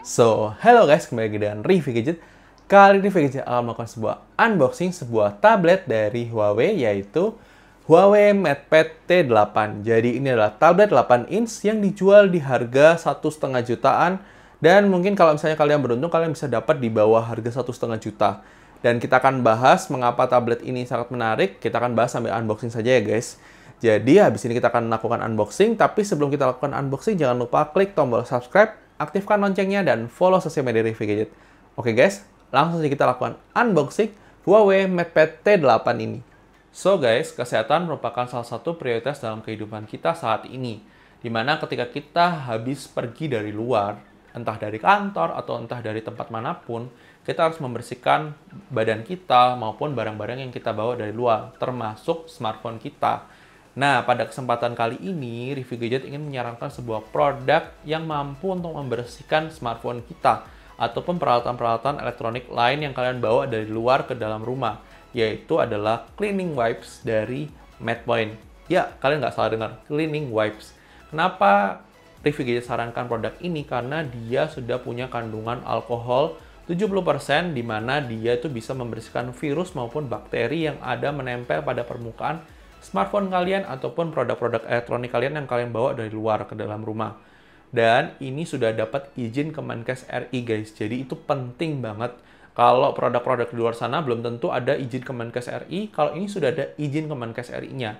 So, hello guys, kembali lagi dengan Review Gadget. Kali ini Review Gadget akan melakukan sebuah unboxing sebuah tablet dari Huawei, yaitu Huawei MatePad T8. Jadi ini adalah tablet 8 inch yang dijual di harga satu setengah jutaan. Dan mungkin kalau misalnya kalian beruntung, kalian bisa dapat di bawah harga satu setengah juta. Dan kita akan bahas mengapa tablet ini sangat menarik. Kita akan bahas sambil unboxing saja ya guys. Jadi habis ini kita akan melakukan unboxing, tapi sebelum kita lakukan unboxing jangan lupa klik tombol subscribe aktifkan loncengnya, dan follow sosial media Review Gadget. Oke guys, langsung saja kita lakukan unboxing Huawei MatePad T8 ini. So guys, kesehatan merupakan salah satu prioritas dalam kehidupan kita saat ini. Dimana ketika kita habis pergi dari luar, entah dari kantor atau entah dari tempat manapun, kita harus membersihkan badan kita maupun barang-barang yang kita bawa dari luar, termasuk smartphone kita Nah, pada kesempatan kali ini, Review Gadget ingin menyarankan sebuah produk yang mampu untuk membersihkan smartphone kita ataupun peralatan-peralatan elektronik lain yang kalian bawa dari luar ke dalam rumah, yaitu adalah cleaning wipes dari Madpoint Ya, kalian nggak salah dengar, cleaning wipes. Kenapa Review Gadget sarankan produk ini? Karena dia sudah punya kandungan alkohol 70% di mana dia itu bisa membersihkan virus maupun bakteri yang ada menempel pada permukaan smartphone kalian ataupun produk-produk elektronik kalian yang kalian bawa dari luar ke dalam rumah. Dan ini sudah dapat izin Kemenkes RI guys. Jadi itu penting banget. Kalau produk-produk di luar sana belum tentu ada izin Kemenkes RI, kalau ini sudah ada izin Kemenkes RI-nya.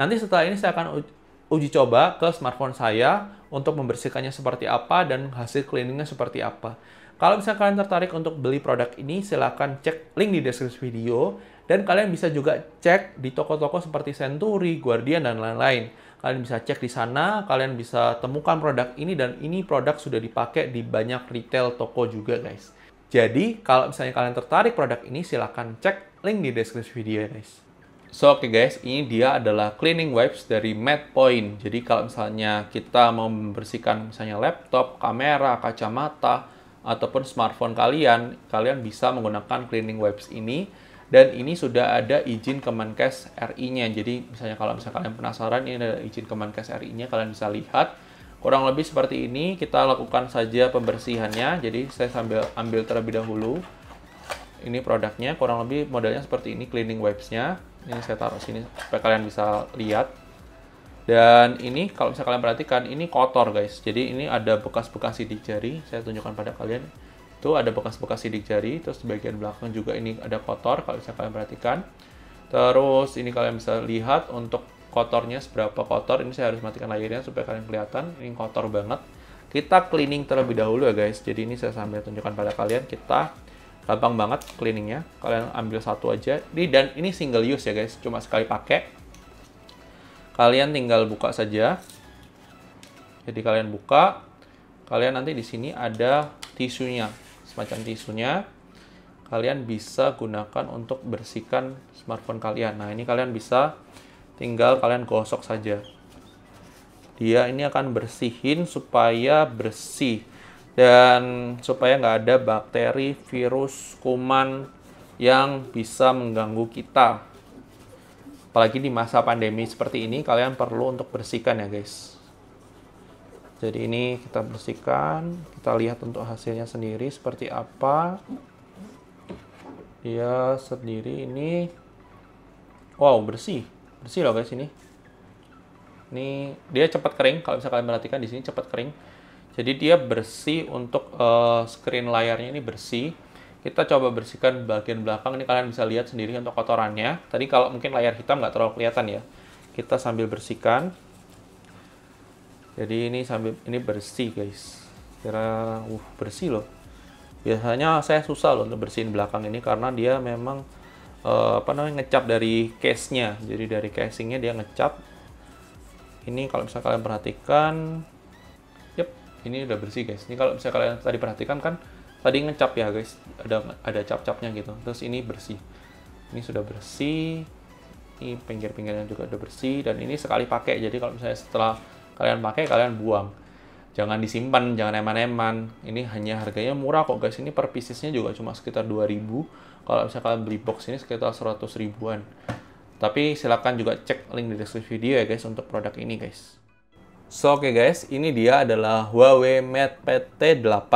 Nanti setelah ini saya akan uji coba ke smartphone saya untuk membersihkannya seperti apa dan hasil cleaningnya seperti apa. Kalau misalnya kalian tertarik untuk beli produk ini, silahkan cek link di deskripsi video dan kalian bisa juga cek di toko-toko seperti Century, Guardian, dan lain-lain. Kalian bisa cek di sana, kalian bisa temukan produk ini dan ini produk sudah dipakai di banyak retail toko juga guys. Jadi kalau misalnya kalian tertarik produk ini silahkan cek link di deskripsi video ya, guys. So oke okay guys, ini dia adalah cleaning wipes dari Matte Point. Jadi kalau misalnya kita mau membersihkan misalnya laptop, kamera, kacamata, ataupun smartphone kalian, kalian bisa menggunakan cleaning wipes ini dan ini sudah ada izin Kemenkes RI-nya. Jadi misalnya kalau misalnya kalian penasaran ini ada izin Kemenkes RI-nya kalian bisa lihat. Kurang lebih seperti ini kita lakukan saja pembersihannya. Jadi saya sambil ambil terlebih dahulu. Ini produknya kurang lebih modelnya seperti ini cleaning wipes-nya. Ini saya taruh sini supaya kalian bisa lihat. Dan ini kalau misalnya kalian perhatikan ini kotor guys. Jadi ini ada bekas-bekas sidik jari. Saya tunjukkan pada kalian itu ada bekas-bekas sidik jari, terus di bagian belakang juga ini ada kotor kalau bisa kalian perhatikan. Terus ini kalian bisa lihat untuk kotornya seberapa kotor. Ini saya harus matikan layarnya supaya kalian kelihatan. Ini kotor banget. Kita cleaning terlebih dahulu ya guys. Jadi ini saya sambil tunjukkan pada kalian. Kita gampang banget cleaningnya. Kalian ambil satu aja. Ini dan ini single use ya guys. Cuma sekali pakai. Kalian tinggal buka saja. Jadi kalian buka. Kalian nanti di sini ada tisunya semacam tisunya kalian bisa gunakan untuk bersihkan smartphone kalian. Nah, ini kalian bisa tinggal kalian gosok saja. Dia ini akan bersihin supaya bersih dan supaya nggak ada bakteri, virus, kuman yang bisa mengganggu kita. Apalagi di masa pandemi seperti ini, kalian perlu untuk bersihkan ya guys jadi ini kita bersihkan kita lihat untuk hasilnya sendiri seperti apa dia sendiri ini wow bersih bersih loh guys ini ini dia cepat kering kalau bisa kalian perhatikan di sini cepat kering jadi dia bersih untuk uh, screen layarnya ini bersih kita coba bersihkan bagian belakang ini kalian bisa lihat sendiri untuk kotorannya tadi kalau mungkin layar hitam nggak terlalu kelihatan ya kita sambil bersihkan jadi ini sambil ini bersih guys kira uh bersih loh biasanya saya susah loh bersihin belakang ini karena dia memang uh, apa namanya ngecap dari case nya jadi dari casingnya dia ngecap ini kalau misalnya kalian perhatikan yep ini udah bersih guys ini kalau misalnya kalian tadi perhatikan kan tadi ngecap ya guys ada ada cap-capnya gitu terus ini bersih ini sudah bersih ini pinggir-pinggirnya juga udah bersih dan ini sekali pakai jadi kalau misalnya setelah kalian pakai kalian buang jangan disimpan jangan eman-eman ini hanya harganya murah kok guys ini per piecesnya juga cuma sekitar 2000 kalau misalnya kalian beli box ini sekitar 100 ribuan tapi silahkan juga cek link di deskripsi video ya guys untuk produk ini guys so oke okay guys ini dia adalah Huawei Mate T8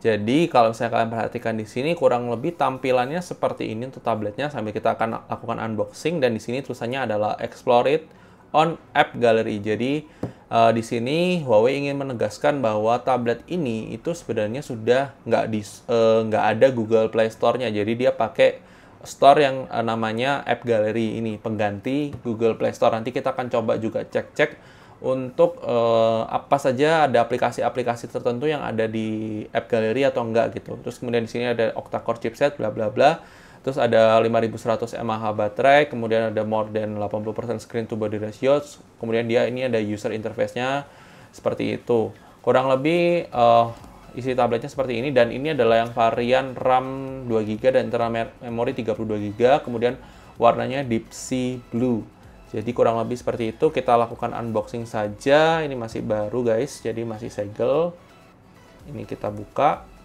jadi kalau misalnya kalian perhatikan di sini kurang lebih tampilannya seperti ini untuk tabletnya sambil kita akan lakukan unboxing dan di sini tulisannya adalah Explore it on App Gallery. Jadi uh, di sini Huawei ingin menegaskan bahwa tablet ini itu sebenarnya sudah nggak di eh, nggak uh, ada Google Play Store-nya. Jadi dia pakai store yang uh, namanya App Gallery ini pengganti Google Play Store. Nanti kita akan coba juga cek-cek untuk uh, apa saja ada aplikasi-aplikasi tertentu yang ada di App Gallery atau enggak gitu. Terus kemudian di sini ada octa-core chipset bla bla bla Terus ada 5100 mAh baterai, kemudian ada more than 80% screen to body ratio, kemudian dia ini ada user interface-nya seperti itu. Kurang lebih uh, isi tabletnya seperti ini dan ini adalah yang varian RAM 2GB dan internal memory 32GB, kemudian warnanya deep sea blue. Jadi kurang lebih seperti itu, kita lakukan unboxing saja. Ini masih baru guys, jadi masih segel. Ini kita buka.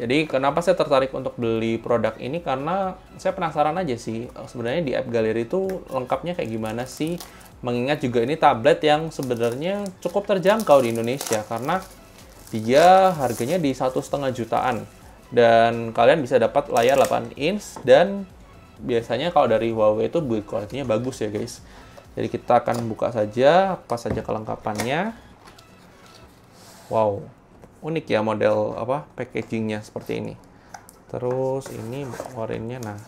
Jadi kenapa saya tertarik untuk beli produk ini karena saya penasaran aja sih eh, sebenarnya di app galeri itu lengkapnya kayak gimana sih mengingat juga ini tablet yang sebenarnya cukup terjangkau di Indonesia karena dia harganya di satu setengah jutaan dan kalian bisa dapat layar 8 inch dan biasanya kalau dari Huawei itu build quality-nya bagus ya guys jadi kita akan buka saja apa saja kelengkapannya wow unik ya model apa packagingnya seperti ini terus ini warnanya nah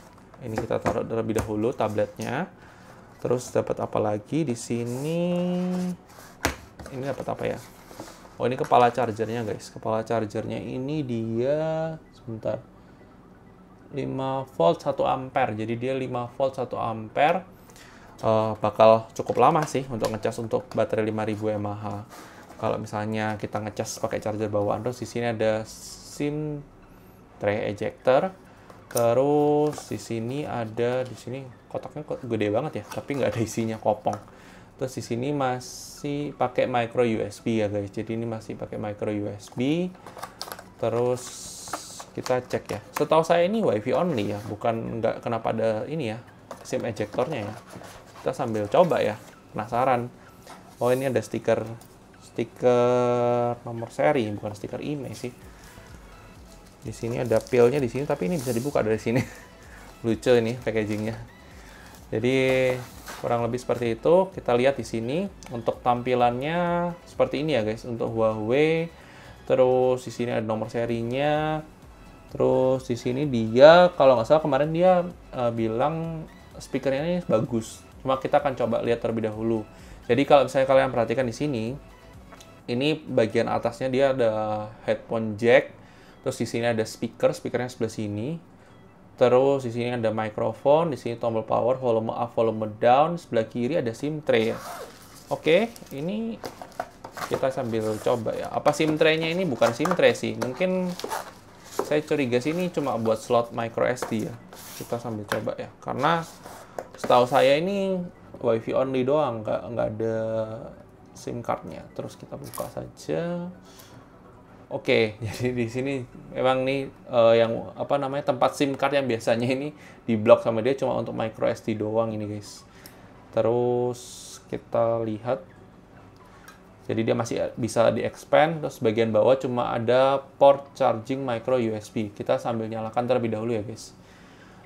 ini kita taruh terlebih dahulu tabletnya terus dapat apa lagi di sini ini dapat apa ya oh ini kepala chargernya guys kepala chargernya ini dia sebentar 5 volt 1 ampere jadi dia 5 volt 1 ampere uh, bakal cukup lama sih untuk ngecas untuk baterai 5000 mAh kalau misalnya kita ngecas pakai charger bawaan terus di sini ada SIM tray ejector terus di sini ada di sini kotaknya kok gede banget ya tapi nggak ada isinya kopong terus di sini masih pakai micro USB ya guys jadi ini masih pakai micro USB terus kita cek ya setahu saya ini wifi only ya bukan nggak kenapa ada ini ya SIM ejectornya ya kita sambil coba ya penasaran oh ini ada stiker stiker nomor seri bukan stiker IMEI sih di sini ada pilnya di sini tapi ini bisa dibuka dari sini lucu ini packagingnya jadi kurang lebih seperti itu kita lihat di sini untuk tampilannya seperti ini ya guys untuk Huawei terus di sini ada nomor serinya terus di sini dia kalau nggak salah kemarin dia uh, bilang speakernya ini bagus cuma kita akan coba lihat terlebih dahulu jadi kalau misalnya kalian perhatikan di sini ini bagian atasnya dia ada headphone jack, terus di sini ada speaker, speakernya sebelah sini. Terus di sini ada microphone, di sini tombol power, volume up, volume down, sebelah kiri ada SIM tray ya. Oke, ini kita sambil coba ya. Apa SIM tray-nya ini bukan SIM tray sih. Mungkin saya curiga sih ini cuma buat slot micro SD ya. Kita sambil coba ya. Karena setahu saya ini wifi only doang, nggak nggak ada SIM cardnya. Terus kita buka saja. Oke, okay, jadi di sini memang nih uh, yang apa namanya tempat SIM card yang biasanya ini diblok sama dia cuma untuk micro SD doang ini guys. Terus kita lihat, jadi dia masih bisa di expand. Terus bagian bawah cuma ada port charging micro USB. Kita sambil nyalakan terlebih dahulu ya guys.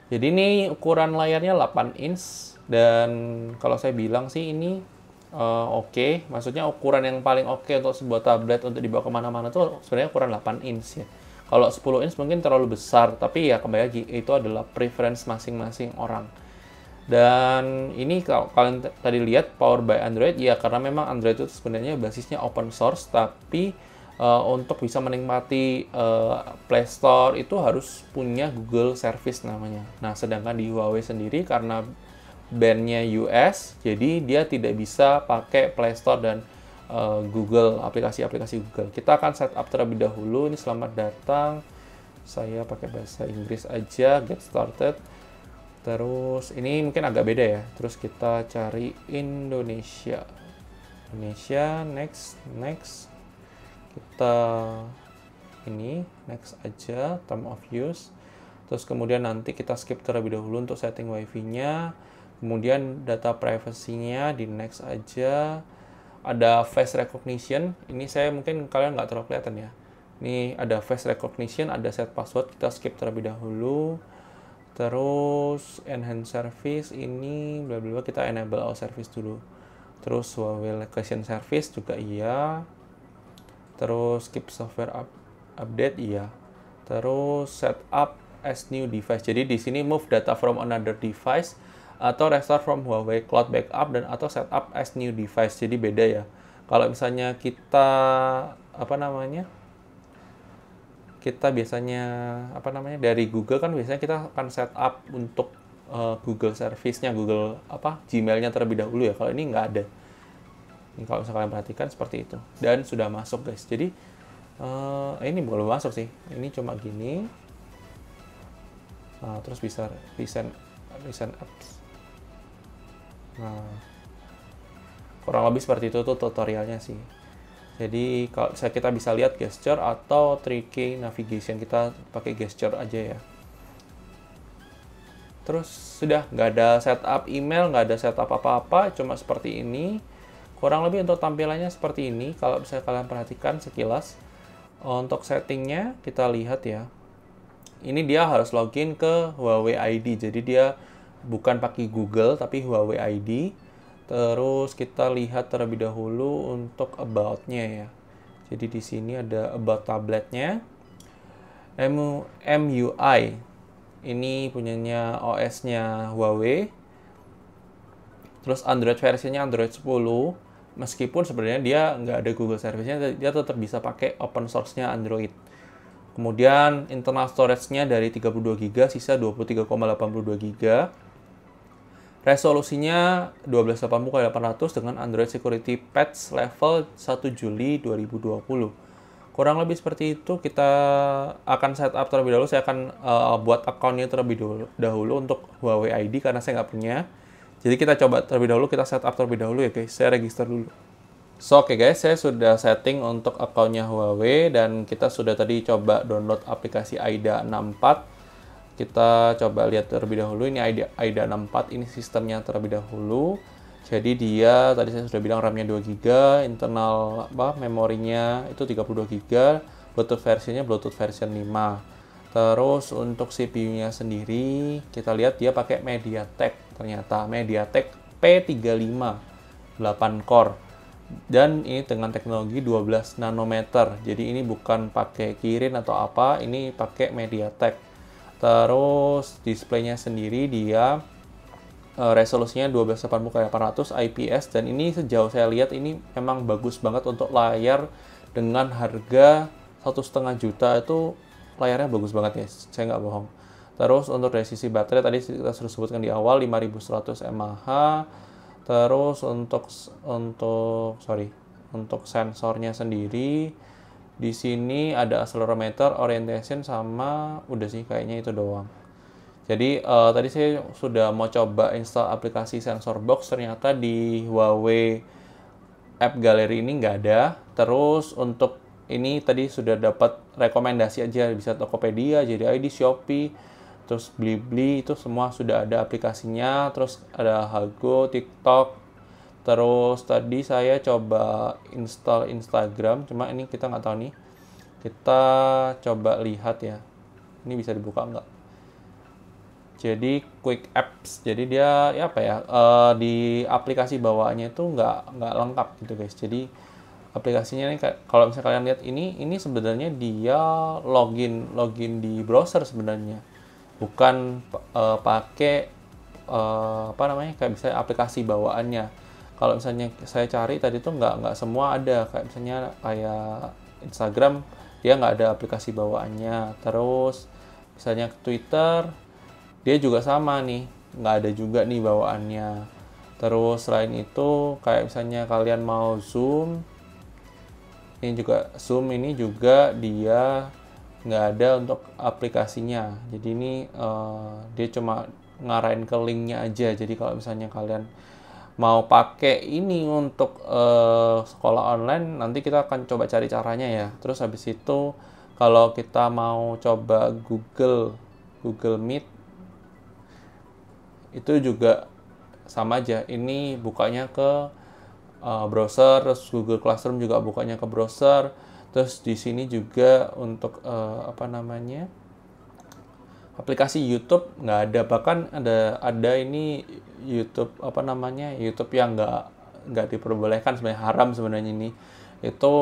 Jadi ini ukuran layarnya 8 inch dan kalau saya bilang sih ini Eh, oke, okay. maksudnya ukuran yang paling oke okay untuk sebuah tablet untuk dibawa kemana-mana tuh sebenarnya ukuran 8 inch ya. Kalau 10 inch mungkin terlalu besar, tapi ya kembali lagi itu adalah preference masing-masing orang. Dan ini kalau kalian tadi lihat power by Android ya karena memang Android itu sebenarnya basisnya open source tapi uh, untuk bisa menikmati uh, Play Store itu harus punya Google Service namanya. Nah, sedangkan di Huawei sendiri karena bandnya US, jadi dia tidak bisa pakai Play Store dan uh, Google, aplikasi-aplikasi Google. Kita akan setup terlebih dahulu, ini selamat datang, saya pakai bahasa Inggris aja, get started. Terus ini mungkin agak beda ya, terus kita cari Indonesia. Indonesia, next, next. Kita ini, next aja, term of use. Terus kemudian nanti kita skip terlebih dahulu untuk setting wifi-nya kemudian data privasinya di next aja ada face recognition ini saya mungkin kalian nggak terlalu kelihatan ya ini ada face recognition ada set password kita skip terlebih dahulu terus enhance service ini bla bla kita enable all service dulu terus Huawei location service juga iya terus skip software up, update iya terus setup as new device jadi di sini move data from another device atau restore from Huawei Cloud Backup dan atau setup as new device. Jadi beda ya. Kalau misalnya kita apa namanya? Kita biasanya apa namanya dari Google kan biasanya kita akan setup untuk uh, Google service-nya, Google apa Gmail-nya terlebih dahulu ya. Kalau ini nggak ada. Ini kalau misalnya kalian perhatikan seperti itu dan sudah masuk guys. Jadi uh, ini belum masuk sih. Ini cuma gini. Nah, terus bisa recent recent apps Nah, kurang lebih seperti itu tuh tutorialnya sih. Jadi kalau saya kita bisa lihat gesture atau 3K navigation kita pakai gesture aja ya. Terus sudah nggak ada setup email, nggak ada setup apa-apa, cuma seperti ini. Kurang lebih untuk tampilannya seperti ini. Kalau bisa kalian perhatikan sekilas. Untuk settingnya kita lihat ya. Ini dia harus login ke Huawei ID. Jadi dia bukan pakai Google tapi Huawei ID. Terus kita lihat terlebih dahulu untuk about-nya ya. Jadi di sini ada about tabletnya. MUI ini punyanya OS-nya Huawei. Terus Android versinya Android 10. Meskipun sebenarnya dia nggak ada Google Service-nya, dia tetap bisa pakai open source-nya Android. Kemudian internal storage-nya dari 32GB sisa 23,82GB Resolusinya 1280 x 800 dengan Android Security Patch level 1 Juli 2020. Kurang lebih seperti itu kita akan setup terlebih dahulu. Saya akan uh, buat akunnya terlebih dahulu, untuk Huawei ID karena saya nggak punya. Jadi kita coba terlebih dahulu, kita setup terlebih dahulu ya guys. Saya register dulu. So, oke okay guys, saya sudah setting untuk akunnya Huawei dan kita sudah tadi coba download aplikasi AIDA 64 kita coba lihat terlebih dahulu ini AIDA, AIDA 64 ini sistemnya terlebih dahulu. Jadi dia tadi saya sudah bilang RAM-nya 2 GB, internal apa memorinya itu 32 GB, Bluetooth versinya Bluetooth version 5. Terus untuk CPU-nya sendiri kita lihat dia pakai MediaTek ternyata MediaTek P35 8 core dan ini dengan teknologi 12 nanometer jadi ini bukan pakai kirin atau apa ini pakai MediaTek Terus displaynya sendiri dia eh, resolusinya 1280 x 800 IPS dan ini sejauh saya lihat ini memang bagus banget untuk layar dengan harga satu setengah juta itu layarnya bagus banget ya saya nggak bohong terus untuk dari sisi baterai tadi kita sudah sebutkan di awal 5100 mAh terus untuk untuk sorry untuk sensornya sendiri di sini ada accelerometer, orientation sama udah sih kayaknya itu doang. Jadi uh, tadi saya sudah mau coba install aplikasi sensor box, ternyata di Huawei App Gallery ini nggak ada. Terus untuk ini tadi sudah dapat rekomendasi aja bisa Tokopedia, jadi ID, Shopee, terus Blibli itu semua sudah ada aplikasinya. Terus ada Hago, TikTok, Terus tadi saya coba install Instagram, cuma ini kita nggak tahu nih. Kita coba lihat ya. Ini bisa dibuka nggak? Jadi Quick Apps, jadi dia ya apa ya? Uh, di aplikasi bawaannya itu nggak nggak lengkap gitu guys. Jadi aplikasinya ini kalau misalnya kalian lihat ini, ini sebenarnya dia login login di browser sebenarnya, bukan uh, pakai uh, apa namanya kayak bisa aplikasi bawaannya kalau misalnya saya cari tadi tuh nggak nggak semua ada kayak misalnya kayak Instagram dia nggak ada aplikasi bawaannya terus misalnya Twitter dia juga sama nih nggak ada juga nih bawaannya terus selain itu kayak misalnya kalian mau zoom ini juga zoom ini juga dia nggak ada untuk aplikasinya jadi ini uh, dia cuma ngarahin ke linknya aja jadi kalau misalnya kalian mau pakai ini untuk uh, sekolah online nanti kita akan coba cari caranya ya terus habis itu kalau kita mau coba Google Google Meet itu juga sama aja ini bukanya ke uh, browser terus Google Classroom juga bukanya ke browser terus di sini juga untuk uh, apa namanya aplikasi YouTube nggak ada bahkan ada ada ini YouTube apa namanya YouTube yang nggak nggak diperbolehkan sebenarnya haram sebenarnya ini itu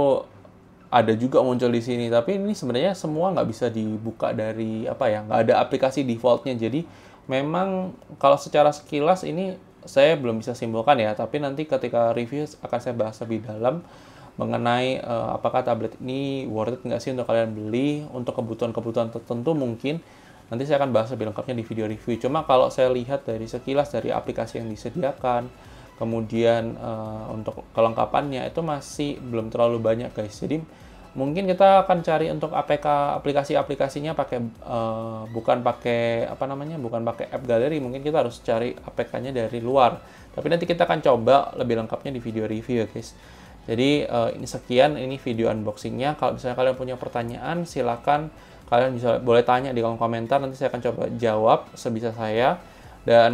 ada juga muncul di sini tapi ini sebenarnya semua nggak bisa dibuka dari apa ya nggak ada aplikasi defaultnya jadi memang kalau secara sekilas ini saya belum bisa simpulkan ya tapi nanti ketika review akan saya bahas lebih dalam mengenai uh, apakah tablet ini worth it nggak sih untuk kalian beli untuk kebutuhan-kebutuhan tertentu mungkin Nanti saya akan bahas lebih lengkapnya di video review. Cuma kalau saya lihat dari sekilas dari aplikasi yang disediakan, kemudian uh, untuk kelengkapannya itu masih belum terlalu banyak guys. Jadi mungkin kita akan cari untuk APK aplikasi-aplikasinya pakai uh, bukan pakai apa namanya bukan pakai app gallery mungkin kita harus cari APK-nya dari luar tapi nanti kita akan coba lebih lengkapnya di video review ya guys jadi eh, ini sekian ini video unboxingnya kalau misalnya kalian punya pertanyaan silakan Kalian bisa boleh tanya di kolom komentar, nanti saya akan coba jawab sebisa saya. Dan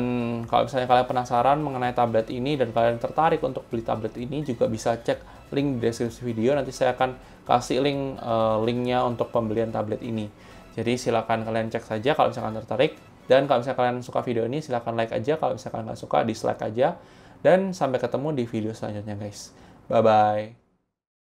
kalau misalnya kalian penasaran mengenai tablet ini dan kalian tertarik untuk beli tablet ini juga bisa cek link di deskripsi video. Nanti saya akan kasih link uh, linknya untuk pembelian tablet ini. Jadi silakan kalian cek saja kalau misalkan tertarik. Dan kalau misalnya kalian suka video ini silahkan like aja. Kalau misalkan nggak suka dislike aja. Dan sampai ketemu di video selanjutnya guys. Bye bye.